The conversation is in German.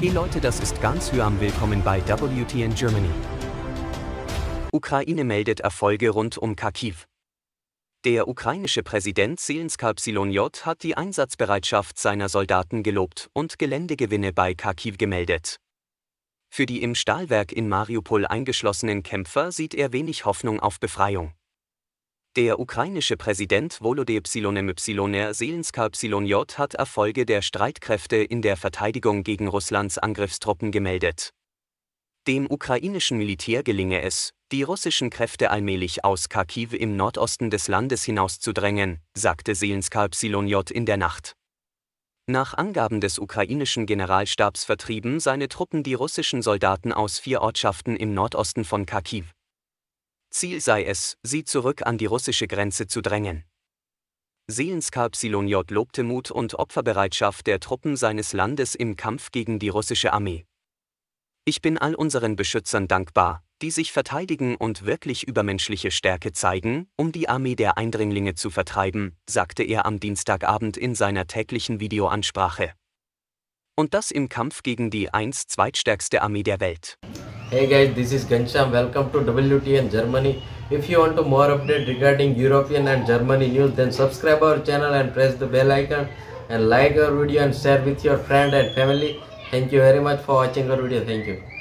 Hey Leute, das ist ganz Hyam. Willkommen bei WTN Germany. Ukraine meldet Erfolge rund um Kharkiv. Der ukrainische Präsident Zelenskyj hat die Einsatzbereitschaft seiner Soldaten gelobt und Geländegewinne bei Kharkiv gemeldet. Für die im Stahlwerk in Mariupol eingeschlossenen Kämpfer sieht er wenig Hoffnung auf Befreiung. Der ukrainische Präsident Volodymyr Zelenskyj hat Erfolge der Streitkräfte in der Verteidigung gegen Russlands Angriffstruppen gemeldet. Dem ukrainischen Militär gelinge es, die russischen Kräfte allmählich aus Kharkiv im Nordosten des Landes hinauszudrängen, sagte Zelenskyj in der Nacht. Nach Angaben des ukrainischen Generalstabs vertrieben seine Truppen die russischen Soldaten aus vier Ortschaften im Nordosten von Kharkiv. Ziel sei es, sie zurück an die russische Grenze zu drängen. Seelenskapsilonjot lobte Mut und Opferbereitschaft der Truppen seines Landes im Kampf gegen die russische Armee. Ich bin all unseren Beschützern dankbar, die sich verteidigen und wirklich übermenschliche Stärke zeigen, um die Armee der Eindringlinge zu vertreiben, sagte er am Dienstagabend in seiner täglichen Videoansprache. Und das im Kampf gegen die einst zweitstärkste Armee der Welt. Hey guys, this is Gansham. Welcome to WTN Germany. If you want to more update regarding European and Germany news, then subscribe our channel and press the bell icon and like our video and share with your friend and family. Thank you very much for watching our video. Thank you.